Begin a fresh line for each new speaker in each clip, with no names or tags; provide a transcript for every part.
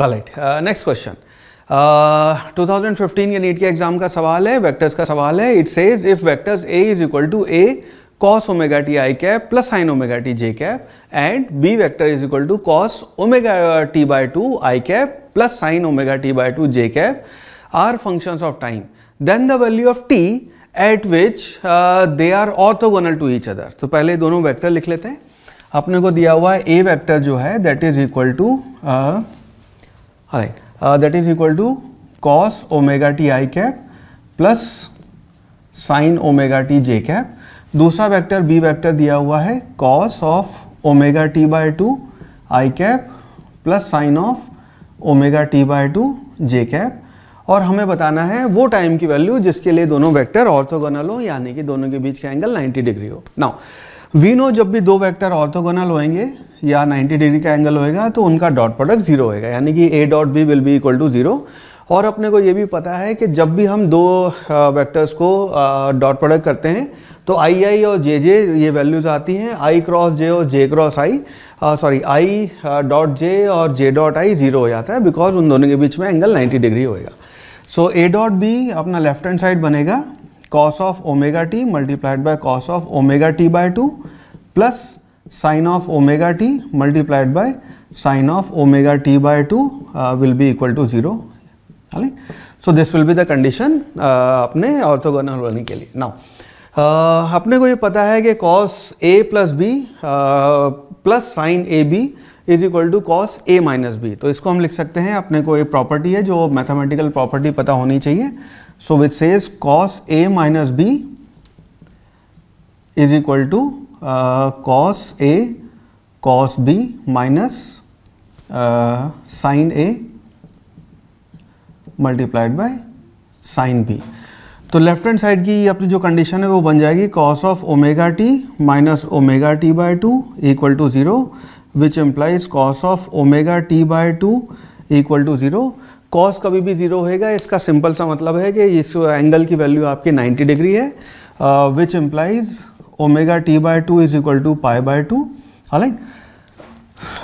Right next question 2015 के NEET के exam का सवाल है वेक्टर्स का सवाल है it says if vectors A is equal to A cos omega T I cap plus sine omega T J cap and B vector is equal to cos omega T by two I cap plus sine omega T by two J cap are functions of time then the value of T at which they are orthogonal to each other तो पहले दोनों vector लिख लेते हैं अपने को दिया हुआ ए वेक्टर जो है that is equal to all right uh, that is equal to cos omega t i cap plus sin omega t j cap दूसरा वेक्टर b वेक्टर दिया हुआ है cos of omega t by two I cap plus sine of omega t by two J cap और हमें बताना है वो time की वैल्यू जिसके लिए दोनों वेक्टर ऑर्थोगोनल हो यानी कि दोनों के बीच का एंगल 90 डिग्री हो नाउ वी नो जब भी दो वेक्टर ऑर्थोगोनल होएंगे या 90 डिग्री का एंगल होएगा तो उनका डॉट प्रोडक्ट जीरो होएगा यानी कि A dot B will be equal to zero और अपने को ये भी पता है कि जब भी हम दो वेक्टर्स को डॉट प्रोडक्ट करते हैं तो आई आई और जे जे ये वैल्यूज़ आती हैं आई क्रॉस जे और J cross I sorry I dot J और जे डॉट आई ज़ीरो हो जाता है बिकॉज उन दोनों के बीच में एंगल 90 डिग्री होएगा सो ए डॉट बी अपना लेफ्ट हैंड साइड बनेगा cos of omega T multiplied by cos of omega T by two plus sine of omega T multiplied by sine of omega T by two will be equal to zero so this will be the condition अपने orthogonal होने के लिए now uh, अपने को ये पता है कि cos A plus B plus sine A B is equal to cos A minus B तो इसको हम लिख सकते हैं अपने को एक प्रॉपर्टी है जो मैथमेटिकल प्रॉपर्टी पता होनी चाहिए so which says cos A minus B is equal to cos A cos B minus sine A multiplied by sine B तो लेफ्ट हैंड साइड की अपनी जो कंडीशन है वो बन जाएगी cos of omega T minus omega T by two equal to zero which implies cos of omega T by two equal to zero cos कभी भी ज़ीरो होएगा इसका सिंपल सा मतलब है कि इस एंगल की वैल्यू आपकी 90 डिग्री है विच uh, एम्प्लाइज़ omega t by 2 is equal to pi by 2 all right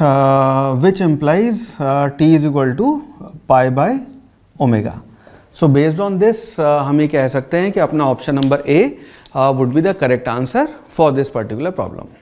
uh, which implies uh, t is equal to pi by omega. So based on this uh, ye keh sakte hain ki apna option number a uh, would be the correct answer for this particular problem